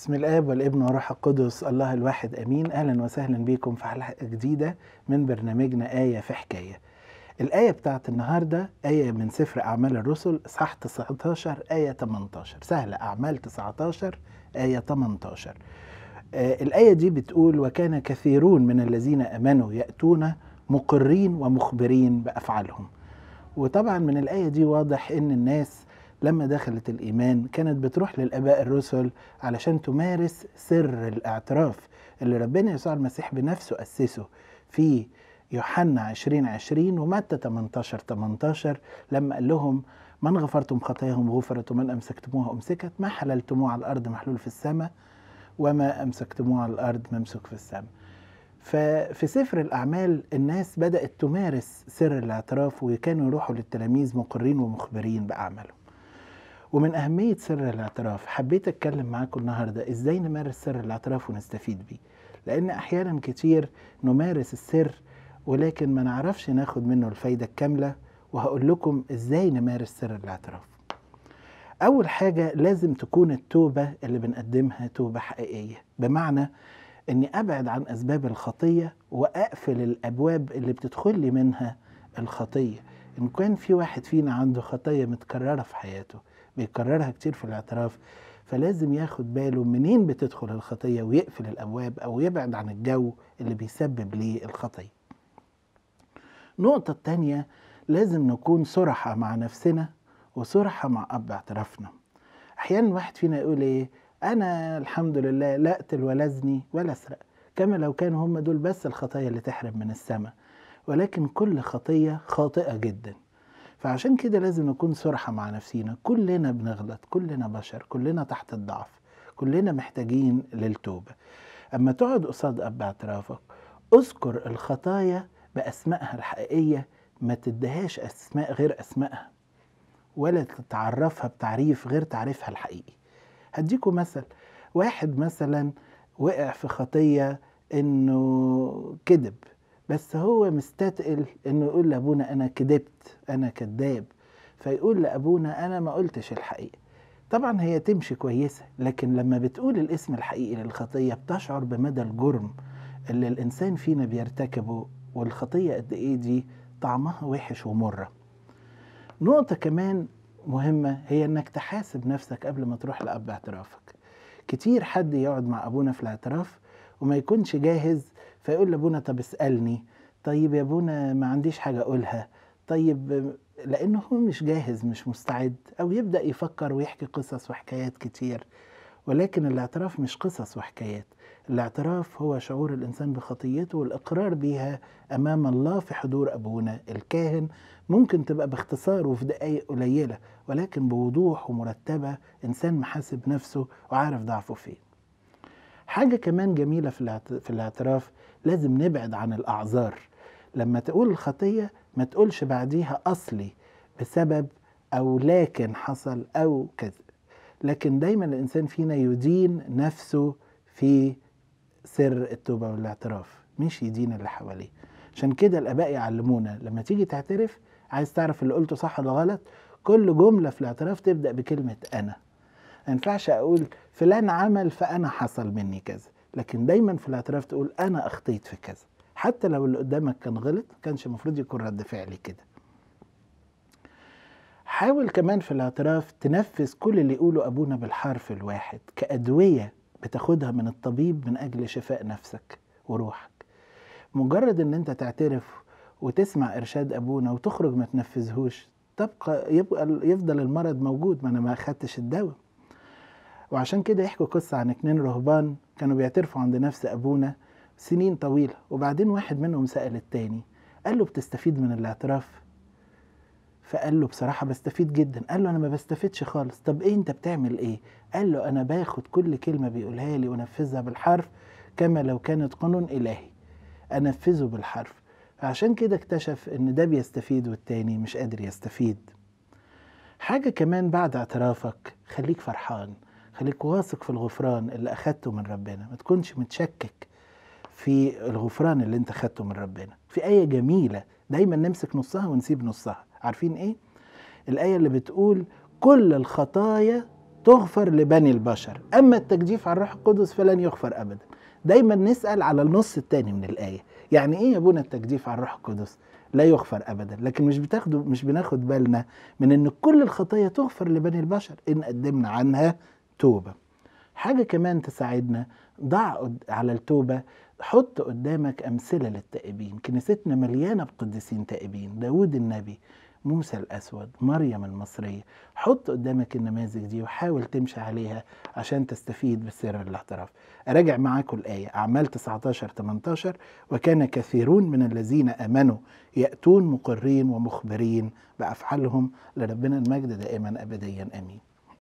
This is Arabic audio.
بسم الاب والابن والروح القدس الله الواحد امين اهلا وسهلا بكم في حلقه جديده من برنامجنا ايه في حكايه الايه بتاعت النهارده ايه من سفر اعمال الرسل اصحاح 19 ايه 18 سهله اعمال 19 ايه 18 آه الايه دي بتقول وكان كثيرون من الذين امنوا ياتون مقرين ومخبرين بافعالهم وطبعا من الايه دي واضح ان الناس لما دخلت الإيمان كانت بتروح للآباء الرسل علشان تمارس سر الاعتراف اللي ربنا يسوع المسيح بنفسه أسسه في يوحنا 20 20 ومتى 18 18 لما قال لهم من غفرتم خطاياهم غفرت ومن أمسكتموها أمسكت ما حللتموه على الأرض محلول في السماء وما أمسكتموه على الأرض ممسوك في السماء ففي سفر الأعمال الناس بدأت تمارس سر الاعتراف وكانوا يروحوا للتلاميذ مقرين ومخبرين بأعمالهم ومن أهمية سر الاعتراف حبيت أتكلم معاكم النهاردة إزاي نمارس سر الاعتراف ونستفيد بيه لأن أحيانا كتير نمارس السر ولكن ما نعرفش ناخد منه الفايدة الكاملة وهقول لكم إزاي نمارس سر الاعتراف أول حاجة لازم تكون التوبة اللي بنقدمها توبة حقيقية بمعنى أني أبعد عن أسباب الخطية وأقفل الأبواب اللي بتدخل لي منها الخطية إن كان في واحد فينا عنده خطية متكررة في حياته بيكررها كتير في الاعتراف فلازم ياخد باله منين بتدخل الخطية ويقفل الأبواب أو يبعد عن الجو اللي بيسبب ليه الخطية النقطة التانية لازم نكون صرحة مع نفسنا وصرحة مع أب اعترافنا أحيانا واحد فينا يقول إيه أنا الحمد لله لا أقتل ولا أزني ولا أسرق كما لو كانوا هم دول بس الخطايا اللي تحرم من السماء ولكن كل خطية خاطئة جداً فعشان كده لازم نكون صرحة مع نفسينا كلنا بنغلط كلنا بشر كلنا تحت الضعف كلنا محتاجين للتوبة أما تقعد قصاد أب اعترافك اذكر الخطايا بأسمائها الحقيقية ما تدهاش أسماء غير أسمائها ولا تتعرفها بتعريف غير تعريفها الحقيقي هديكم مثل واحد مثلا وقع في خطية انه كذب بس هو مستتقل انه يقول لابونا انا كذبت انا كذاب فيقول لابونا انا ما قلتش الحقيقه طبعا هي تمشي كويسه لكن لما بتقول الاسم الحقيقي للخطيه بتشعر بمدى الجرم اللي الانسان فينا بيرتكبه والخطيه قد ايه دي طعمها وحش ومره نقطه كمان مهمه هي انك تحاسب نفسك قبل ما تروح لاب اعترافك كتير حد يقعد مع ابونا في الاعتراف وما يكونش جاهز فيقول لابونا طب اسالني طيب يا ابونا ما عنديش حاجه اقولها طيب لانه هو مش جاهز مش مستعد او يبدا يفكر ويحكي قصص وحكايات كتير ولكن الاعتراف مش قصص وحكايات الاعتراف هو شعور الإنسان بخطيته والإقرار بيها أمام الله في حضور أبونا الكاهن ممكن تبقى باختصار وفي دقايق قليلة ولكن بوضوح ومرتبة إنسان محاسب نفسه وعارف ضعفه فين حاجة كمان جميلة في الاعتراف لازم نبعد عن الأعذار لما تقول الخطية ما تقولش بعديها أصلي بسبب أو لكن حصل أو كذا لكن دايما الإنسان فينا يدين نفسه في سر التوبة والاعتراف مش يدين اللي حواليه عشان كده الآباء يعلمونا لما تيجي تعترف عايز تعرف اللي قلته صح ولا غلط كل جملة في الاعتراف تبدأ بكلمة أنا ما ينفعش أقول فلان عمل فأنا حصل مني كذا لكن دايما في الاعتراف تقول أنا أخطيت في كذا حتى لو اللي قدامك كان غلط كانش المفروض يكون رد فعلي كده حاول كمان في الاعتراف تنفذ كل اللي يقوله أبونا بالحرف الواحد كأدوية بتاخدها من الطبيب من أجل شفاء نفسك وروحك مجرد أن أنت تعترف وتسمع إرشاد أبونا وتخرج ما تنفذهوش تبقى يبقى يفضل المرض موجود ما أنا ما أخدتش الدواء وعشان كده يحكوا قصة عن اتنين رهبان كانوا بيعترفوا عند نفس أبونا سنين طويلة وبعدين واحد منهم سأل التاني قال له بتستفيد من الاعتراف فقال له بصراحه بستفيد جدا قال له انا ما بستفيدش خالص طب ايه انت بتعمل ايه قال له انا باخد كل كلمه بيقولها لي وانفذها بالحرف كما لو كانت قانون الهي انفذه بالحرف عشان كده اكتشف ان ده بيستفيد والتاني مش قادر يستفيد حاجة كمان بعد اعترافك خليك فرحان خليك واثق في الغفران اللي أخدته من ربنا ما تكونش متشكك في الغفران اللي انت أخدته من ربنا في آية جميلة دايما نمسك نصها ونسيب نصها عارفين ايه الايه اللي بتقول كل الخطايا تغفر لبني البشر اما التجديف على الروح القدس فلن يغفر ابدا دايما نسال على النص الثاني من الايه يعني ايه يا ابونا التجديف على الروح القدس لا يغفر ابدا لكن مش بتاخدوا مش بناخد بالنا من ان كل الخطايا تغفر لبني البشر ان قدمنا عنها توبه حاجه كمان تساعدنا ضع على التوبه حط قدامك امثله للتائبين كنيستنا مليانه بقديسين تائبين داود النبي موسى الأسود مريم المصرية حط قدامك النماذج دي وحاول تمشي عليها عشان تستفيد بسر الاعتراف أراجع معاكم الآية أعمال 19 18 وكان كثيرون من الذين آمنوا يأتون مقرين ومخبرين بأفعالهم لربنا المجد دائما أبديا آمين